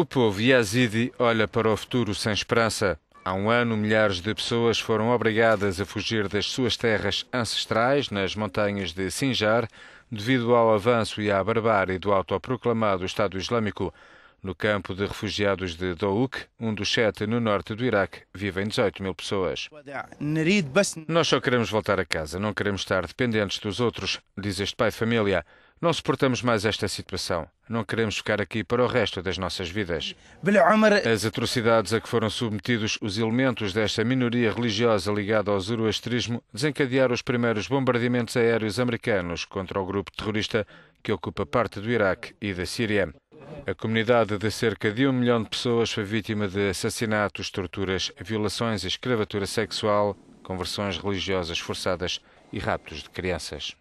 O povo yazidi olha para o futuro sem esperança. Há um ano, milhares de pessoas foram obrigadas a fugir das suas terras ancestrais nas montanhas de Sinjar devido ao avanço e à barbárie do autoproclamado Estado Islâmico. No campo de refugiados de Douk, um dos sete no norte do Iraque, vivem 18 mil pessoas. Nós só queremos voltar a casa, não queremos estar dependentes dos outros, diz este pai de família. Não suportamos mais esta situação. Não queremos ficar aqui para o resto das nossas vidas. As atrocidades a que foram submetidos os elementos desta minoria religiosa ligada ao zoroastrismo desencadearam os primeiros bombardeamentos aéreos americanos contra o grupo terrorista que ocupa parte do Iraque e da Síria. A comunidade de cerca de um milhão de pessoas foi vítima de assassinatos, torturas, violações, escravatura sexual, conversões religiosas forçadas e raptos de crianças.